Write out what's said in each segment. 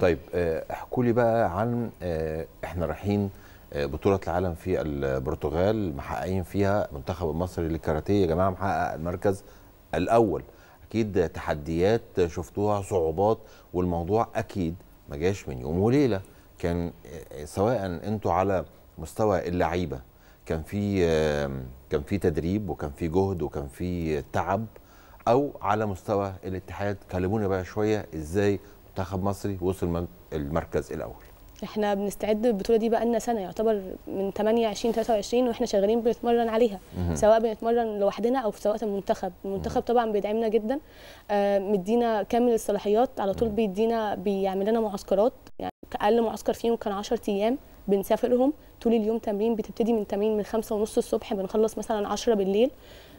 طيب آه، احكوا لي بقى عن آه، احنا رايحين آه، بطولة العالم في البرتغال محققين فيها المنتخب المصري للكاراتيه يا جماعة محقق المركز الأول أكيد تحديات شفتوها صعوبات والموضوع أكيد ما جاش من يوم وليلة كان سواء أنتوا على مستوى اللعيبة كان في كان في تدريب وكان في جهد وكان في تعب أو على مستوى الاتحاد كلمونا بقى شوية إزاي منتخب مصري وصل المركز الاول احنا بنستعد للبطوله دي بقى لنا سنه يعتبر من 28 23 واحنا شغالين بنتمرن عليها سواء بنتمرن لوحدنا او في سواء المنتخب المنتخب طبعا بيدعمنا جدا آه مدينا كامل الصلاحيات على طول بيدينا بيعمل لنا معسكرات يعني اقل معسكر فيهم كان 10 ايام بنسافرهم طول اليوم تمرين بتبتدي من تمرين من خمسة ونص الصبح بنخلص مثلا عشرة بالليل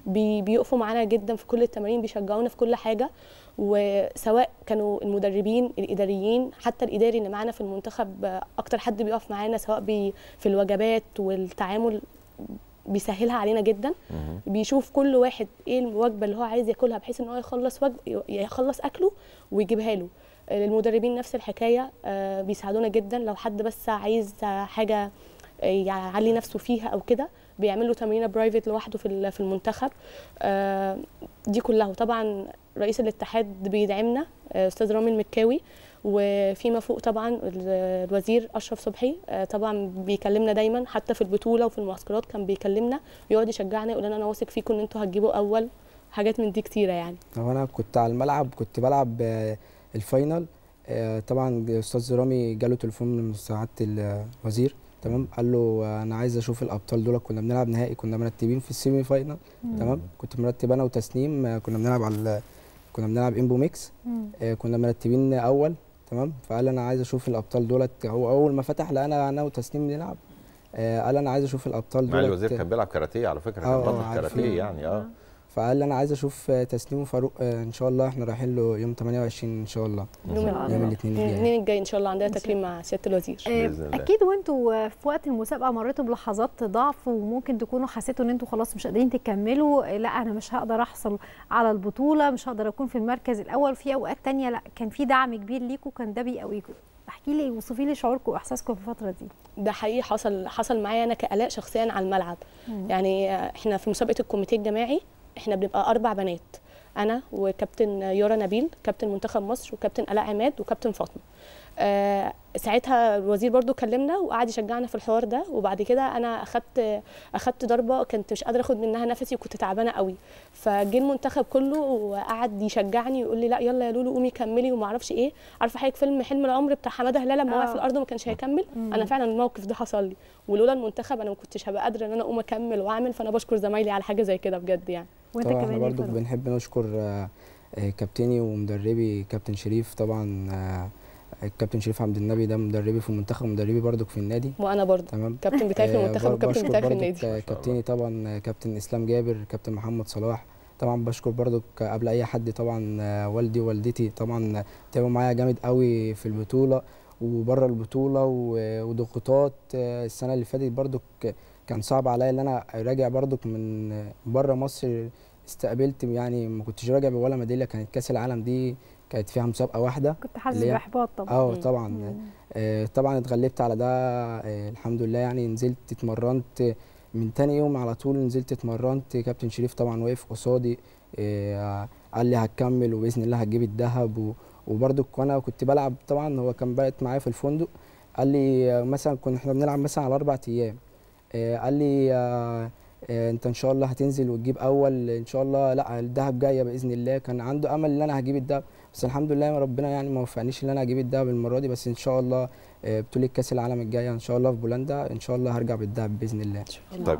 بي بيقفوا معانا جدا في كل التمارين بيشجعونا في كل حاجه وسواء كانوا المدربين الاداريين حتى الاداري اللي معانا في المنتخب اكتر حد بيقف معانا سواء بي في الوجبات والتعامل بيسهلها علينا جدا بيشوف كل واحد ايه الوجبه اللي هو عايز ياكلها بحيث ان هو يخلص وجب يخلص اكله ويجيبها له للمدربين نفس الحكايه آه، بيساعدونا جدا لو حد بس عايز حاجه آه، يعلي نفسه فيها او كده بيعمل له تمرينه برايفت لوحده في في المنتخب آه، دي كلها وطبعا رئيس الاتحاد بيدعمنا استاذ رامي المكاوي وفيما فوق طبعا الوزير اشرف صبحي طبعا بيكلمنا دايما حتى في البطوله وفي المعسكرات كان بيكلمنا ويقعد يشجعنا يقول انا واثق فيكم ان انتوا هتجيبوا اول حاجات من دي كتيره يعني طب انا كنت على الملعب كنت بلعب الفاينل آه، طبعا الاستاذ رامي جاله تليفون من سعاده الوزير تمام قال له انا عايز اشوف الابطال دول كنا بنلعب نهائي كنا مرتبين في السيمي فاينل تمام كنت مرتب انا وتسنيم آه، كنا بنلعب على كنا بنلعب امبو ميكس آه، كنا مرتبين اول تمام فقال انا عايز اشوف الابطال دولت هو اول ما فتح لقى انا وتسنيم بنلعب قال انا عايز اشوف الابطال دولت الوزير كان بيلعب كاراتيه على فكره كان بطل كاراتيه يعني اه فقال لي انا عايز اشوف تسليم فاروق آه، ان شاء الله احنا رايحين له يوم 28 ان شاء الله يوم الاثنين الجاي الاثنين الجاي ان شاء الله عندنا تكريم مع سياده الوزير آه، اكيد وانتوا في وقت المسابقه مريتوا بلحظات ضعف وممكن تكونوا حسيتوا ان انتوا خلاص مش قادرين تكملوا لا انا مش هقدر احصل على البطوله مش هقدر اكون في المركز الاول في اوقات ثانيه لا كان في دعم كبير ليكوا كان ده بيقويكوا احكي لي وصفي لي شعوركم واحساسكم في الفتره دي ده حقيقي حصل حصل معايا انا كالاء شخصيا على الملعب مم. يعني آه، احنا في مسابقه الكوميتي الجماعي احنا بنبقى اربع بنات انا وكابتن يورا نبيل كابتن منتخب مصر وكابتن الاء عماد وكابتن فاطمه أه ساعتها الوزير برضو كلمنا وقعد يشجعنا في الحوار ده وبعد كده انا اخدت اخدت ضربه كنت مش قادره اخد منها نفسي وكنت تعبانه قوي فجه المنتخب كله وقعد يشجعني ويقول لي لا يلا يا لولو قومي كملي وما اعرفش ايه عارفه حضرتك فيلم حلم العمر بتاع حماده هلال لما وقع في آه. الارض ما كانش هيكمل انا فعلا الموقف ده حصل لي ولولا المنتخب انا ما كنتش هبقى قادره ان انا اقوم اكمل واعمل فانا بشكر زمايلي على حاجه زي كده بجد يعني وانت طبعا كمان برضو بنحب نشكر آه، كابتني ومدربي كابتن شريف طبعا الكابتن آه، شريف عبد النبي ده مدربي في المنتخب ومدربي برضك في النادي وانا برضه تمام كابتن بتاعي في آه، المنتخب وكابتن بتاعي في النادي كابتني طبعا كابتن اسلام جابر كابتن محمد صلاح طبعا بشكر برضك قبل اي حد طبعا والدي ووالدتي طبعا تعبوا معايا جامد قوي في البطوله وبره البطوله وضغوطات آه، السنه اللي فاتت برضك كان صعب عليا ان انا راجع برضك من بره مصر استقبلت يعني ما كنتش راجع ولا ميداليه كانت كاس العالم دي كانت فيها مسابقه واحده كنت حاسس باحباط طبعا اه طبعا آه طبعا اتغلبت على ده آه الحمد لله يعني نزلت اتمرنت من تاني يوم على طول نزلت اتمرنت كابتن شريف طبعا واقف قصادي آه قال لي هتكمل وباذن الله هتجيب الذهب وبرده وانا كنت بلعب طبعا هو كان بقت معايا في الفندق قال لي مثلا كنا احنا بنلعب مثلا على اربع ايام آه، قال لي آه، آه، انت ان شاء الله هتنزل وتجيب اول ان شاء الله لا الدهب جايه باذن الله كان عنده امل ان انا هجيب الدهب بس الحمد لله ربنا يعني ما وفقنيش ان انا اجيب الدهب المره دي بس ان شاء الله بطوله كاس العالم الجايه ان شاء الله في بولندا ان شاء الله هرجع بالدهب باذن الله طيب